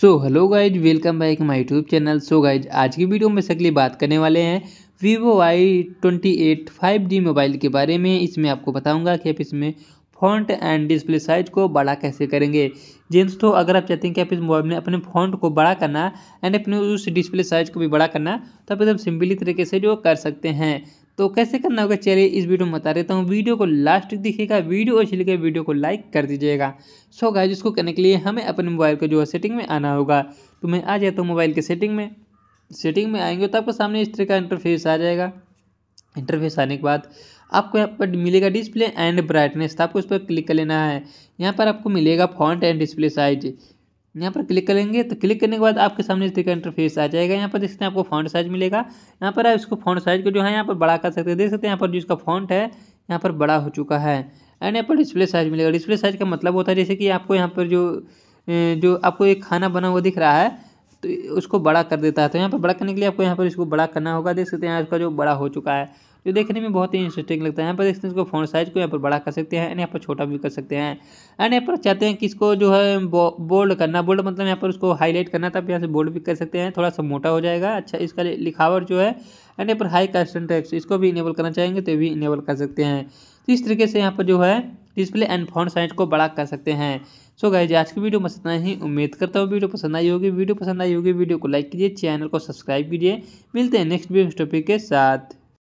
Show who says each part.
Speaker 1: so hello guys welcome back my YouTube channel so guys आज की video में सकली बात करने वाले हैं Vivo Y twenty eight five G mobile के बारे में इसमें आपको बताऊंगा कि आप इसमें फ़ॉन्ट एंड डिस्प्ले साइज को बड़ा कैसे करेंगे जेंट्स तो अगर आप चाहते हैं कि आप इस मोबाइल में अपने फ़ॉन्ट को बड़ा करना एंड अपने उस डिस्प्ले साइज को भी बड़ा करना तो आप एकदम सिंपली तरीके से जो कर सकते हैं तो कैसे करना होगा चलिए इस वीडियो में बता देता हूँ वीडियो को लास्ट दिखेगा वीडियो अच्छी लगे वीडियो को लाइक कर दीजिएगा सो गाइज इसको करने के लिए हमें अपने मोबाइल को जो है सेटिंग में आना होगा तो मैं आ जाता हूँ मोबाइल के सेटिंग में सेटिंग में आएंगे तो आपके सामने इस तरह का इंटरफेस आ जाएगा इंटरफेस आने के बाद आपको यहाँ पर मिलेगा डिस्प्ले एंड ब्राइटनेस तो आपको उस पर क्लिक कर लेना है यहाँ पर आपको मिलेगा फॉन्ट एंड डिस्प्ले साइज यहाँ पर क्लिक करेंगे तो क्लिक करने के बाद आपके सामने इस तरह का इंटरफेस आ जाएगा यहाँ पर देख सकते हैं आपको फॉन्ट साइज मिलेगा यहाँ पर आप इसको फॉन्ट साइज को जो है यहाँ पर बड़ा कर सकते हैं देख सकते हैं यहाँ पर जो इसका फॉन्ट है यहाँ पर बड़ा हो चुका है एंड यहाँ पर डिस्प्ले साइज मिलेगा डिस्प्ले साइज का मतलब होता है जैसे कि आपको यहाँ पर जो जो आपको एक खाना बना हुआ दिख रहा है तो उसको बड़ा कर देता है तो यहाँ पर बड़ा करने के लिए आपको यहाँ पर इसको बड़ा करना होगा देख सकते हैं इसका जो बड़ा हो चुका है जो देखने में बहुत ही इंटरेस्टिंग लगता है यहाँ पर देखते हैं इसको फोन साइज को यहाँ पर बड़ा कर सकते हैं एंड यहाँ पर छोटा भी कर सकते हैं एंड यहाँ पर चाहते हैं कि इसको जो है बोल्ड करना बोल्ड मतलब यहाँ पर उसको हाईलाइट करना तब यहाँ से बोल्ड भी कर सकते हैं थोड़ा सा मोटा हो जाएगा अच्छा इसका लिखावट जो है एंड यहाँ पर हाई कास्टेंट इसको भी इनेबल करना चाहेंगे तो भी इनेबल कर सकते हैं तो इस तरीके से यहाँ पर जो है डिस्प्ले एंड फोन साइज को बड़ा कर सकते हैं सो गए आज की वीडियो मस्त इतना ही उम्मीद करता हूँ वीडियो पसंद आई होगी वीडियो पसंद आई होगी वीडियो को लाइक कीजिए चैनल को सब्सक्राइब कीजिए मिलते हैं नेक्स्ट वीडियो टॉपिक के साथ